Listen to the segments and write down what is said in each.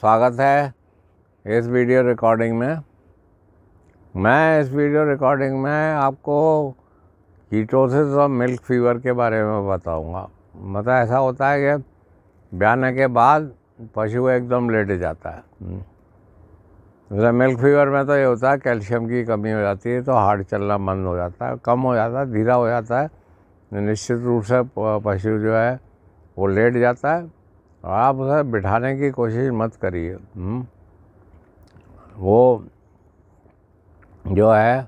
स्वागत है इस वीडियो रिकॉर्डिंग में मैं इस वीडियो रिकॉर्डिंग में आपको कीटोसिस और मिल्क फीवर के बारे में बताऊंगा मतलब ऐसा होता है कि ब्याने के बाद पशु एकदम लेट जाता है हम्म। जैसे मिल्क फीवर में तो ये होता है कैल्शियम की कमी हो जाती है तो हार्ट चलना बंद हो जाता है कम हो जाता है धीरा हो जाता है निश्चित रूप से पशु जो है वो लेट जाता है आप उसे बिठाने की कोशिश मत करिए हम्म। वो जो है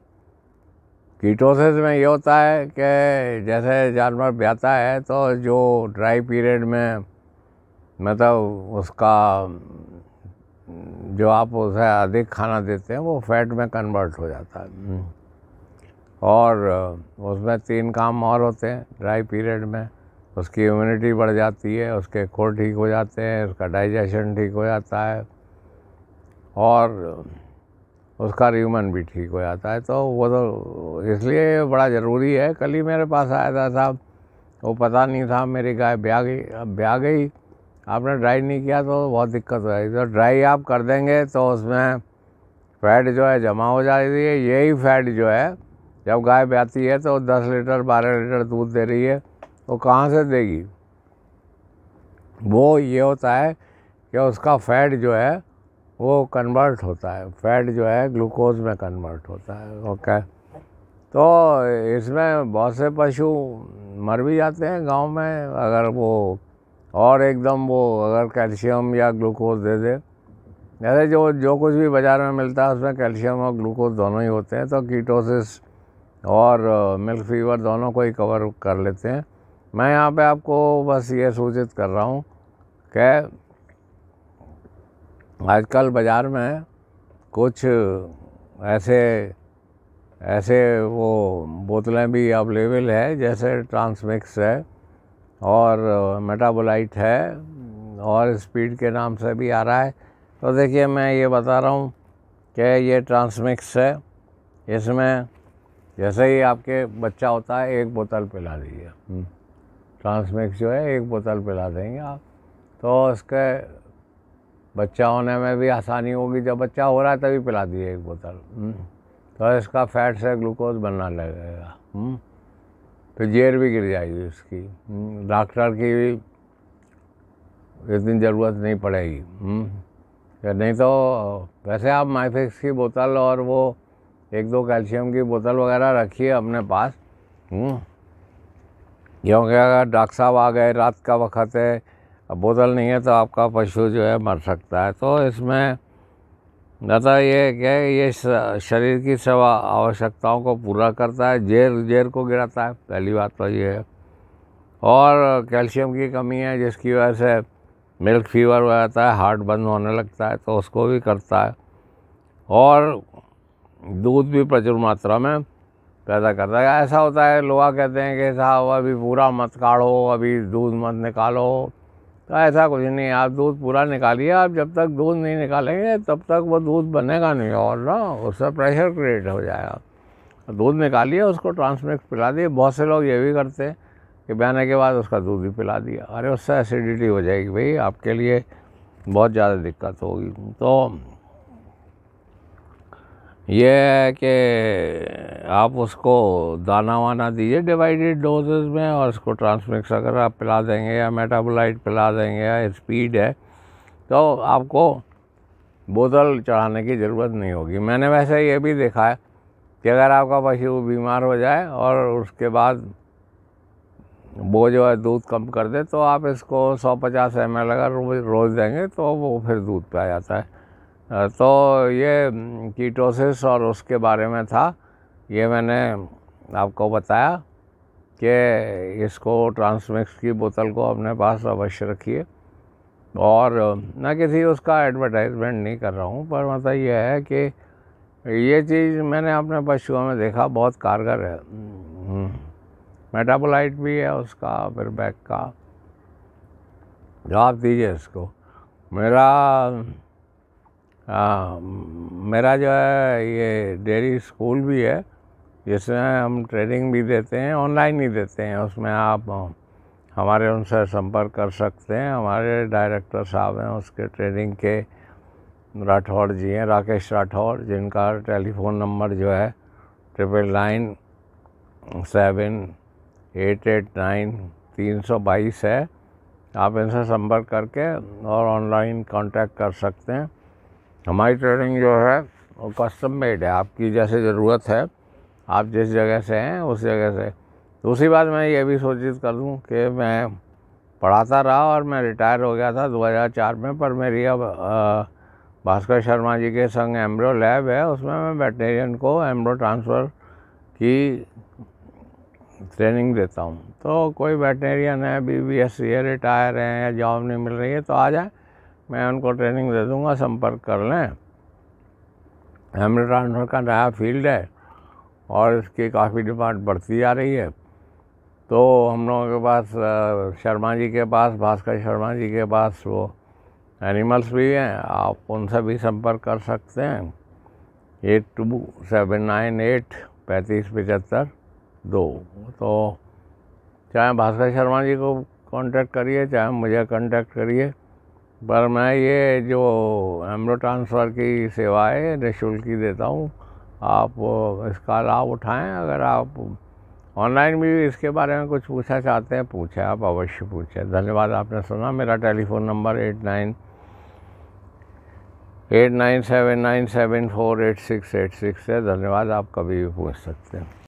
कीटोसिस में ये होता है कि जैसे जानवर ब्याता है तो जो ड्राई पीरियड में मतलब उसका जो आप उसे अधिक खाना देते हैं वो फैट में कन्वर्ट हो जाता है हम्म। और उसमें तीन काम और होते हैं ड्राई पीरियड में उसकी इम्यूनिटी बढ़ जाती है उसके खोर ठीक हो जाते हैं उसका डाइजेशन ठीक हो जाता है और उसका र्यूमन भी ठीक हो जाता है तो वो तो इसलिए बड़ा ज़रूरी है कल ही मेरे पास आया था साहब वो पता नहीं था मेरी गाय ब्या गई अब ब्या गई आपने ड्राई नहीं किया तो बहुत दिक्कत हो जाएगी तो ड्राई आप कर देंगे तो उसमें फैट जो है जमा हो जाती है यही फैट जो है जब गाय ब्याती है तो दस लीटर बारह लीटर दूध दे रही है वो कहाँ से देगी वो ये होता है कि उसका फैट जो है वो कन्वर्ट होता है फैट जो है ग्लूकोज में कन्वर्ट होता है ओके तो इसमें बहुत से पशु मर भी जाते हैं गांव में अगर वो और एकदम वो अगर कैल्शियम या ग्लूकोज दे दे जैसे जो जो कुछ भी बाज़ार में मिलता है उसमें कैल्शियम और ग्लूकोज दोनों ही होते हैं तो कीटोसिस और मिल्क फीवर दोनों को ही कवर कर लेते हैं मैं यहाँ पे आपको बस ये सूचित कर रहा हूँ कि आजकल बाज़ार में कुछ ऐसे ऐसे वो बोतलें भी अवेलेबल है जैसे ट्रांसमिक्स है और मेटाबोलाइट है और स्पीड के नाम से भी आ रहा है तो देखिए मैं ये बता रहा हूँ कि ये ट्रांसमिक्स है इसमें जैसे ही आपके बच्चा होता है एक बोतल पिला दीजिए ट्रांसमिक्स जो है एक बोतल पिला देंगे आप तो उसके बच्चा होने में भी आसानी होगी जब बच्चा हो रहा है तभी पिला दिए एक बोतल हम्म। तो इसका फैट से ग्लूकोज बनना लगेगा हम्म। तो जेर भी गिर जाएगी उसकी हम्म। डॉक्टर की भी इतनी ज़रूरत नहीं पड़ेगी नहीं तो वैसे आप माइफिक्स की बोतल और वो एक दो कैल्शियम की बोतल वगैरह रखिए अपने पास क्योंकि अगर डॉक्टर साहब आ गए रात का वक्त है बोतल नहीं है तो आपका पशु जो है मर सकता है तो इसमें नता ये क्या ये शरीर की सब आवश्यकताओं को पूरा करता है जेर जेर को गिराता है पहली बात तो ये है और कैल्शियम की कमी है जिसकी वजह से मिल्क फीवर हो जाता है हार्ट बंद होने लगता है तो उसको भी करता है और दूध भी प्रचुर मात्रा में पैदा करता है ऐसा होता है लोहा कहते हैं कि साहब अभी पूरा मत काढ़ो अभी दूध मत निकालो तो ऐसा कुछ नहीं आप दूध पूरा निकालिए आप जब तक दूध नहीं निकालेंगे तब तक वो दूध बनेगा नहीं और ना उससे प्रेशर क्रिएट हो जाएगा दूध निकालिए उसको ट्रांसमिक्स पिला दिए बहुत से लोग ये भी करते हैं कि बहने के बाद उसका दूध भी पिला दिया अरे उससे एसिडिटी हो जाएगी भाई आपके लिए बहुत ज़्यादा दिक्कत होगी तो ये है कि आप उसको दाना वाना दीजिए डिवाइडेड डोजेज में और उसको ट्रांसमिक्स अगर आप पिला देंगे या मेटाबोलाइट पिला देंगे या स्पीड है तो आपको बोतल चढ़ाने की ज़रूरत नहीं होगी मैंने वैसे ये भी देखा है कि अगर आपका पशु बीमार हो जाए और उसके बाद वो जो है दूध कम कर दे तो आप इसको 150 एम एल अगर रोज़ देंगे तो वो फिर दूध पे आ जाता है तो ये कीटोसिस और उसके बारे में था ये मैंने आपको बताया कि इसको ट्रांसमिक्स की बोतल को अपने पास अवश्य रखिए और मैं किसी उसका एडवर्टाइजमेंट नहीं कर रहा हूँ पर मतलब यह है कि ये चीज़ मैंने अपने पशुओं में देखा बहुत कारगर है हम्म, मेटाबोलाइट भी है उसका फिर बैक का जवाब दीजिए इसको मेरा आ, हाँ, मेरा जो है ये डेयरी स्कूल भी है जिसमें हम ट्रेनिंग भी देते हैं ऑनलाइन ही देते हैं उसमें आप हमारे उनसे संपर्क कर सकते हैं हमारे डायरेक्टर साहब हैं उसके ट्रेनिंग के राठौर जी हैं राकेश राठौर जिनका टेलीफोन नंबर जो है triple nine seven eight eight nine तीन सौ बाईस है आप इनसे संपर्क करके और ऑनलाइन कांटेक्ट कर सकते हैं हमारी ट्रेनिंग जो है वो कस्टम मेड है आपकी जैसे ज़रूरत है आप जिस जगह से हैं उस जगह से दूसरी बात मैं ये भी सूचित कर दूँ कि मैं पढ़ाता रहा और मैं रिटायर हो गया था 2004 में पर मेरी अब भास्कर शर्मा जी के संग एम्ब्रो लैब है उसमें मैं वेटनेरियन को एम्ब्रो ट्रांसफ़र की ट्रेनिंग देता हूँ तो कोई वेटनेरियन है बी बी एस सी है रिटायर हैं या जॉब नहीं मिल रही है तो आ जाए मैं उनको ट्रेनिंग दे दूँगा संपर्क कर लें ट्रांसफर का नया फील्ड है और इसकी काफ़ी डिमांड बढ़ती जा रही है तो हम लोगों के पास शर्मा जी के पास भास्कर शर्मा जी के पास वो एनिमल्स भी हैं आप उनसे भी संपर्क कर सकते हैं eight two seven nine eight पैंतीस पचहत्तर दो तो चाहे भास्कर शर्मा जी को कांटेक्ट करिए चाहे मुझे कांटेक्ट करिए पर मैं ये जो एमरो ट्रांसफ़र की सेवाएं निःशुल्क ही देता हूँ आप इसका लाभ उठाएं अगर आप ऑनलाइन भी इसके बारे में कुछ पूछना चाहते हैं पूछें आप अवश्य पूछें धन्यवाद आपने सुना मेरा telephone number eight nine eight nine seven nine seven four eight six eight six है धन्यवाद आप कभी भी पूछ सकते हैं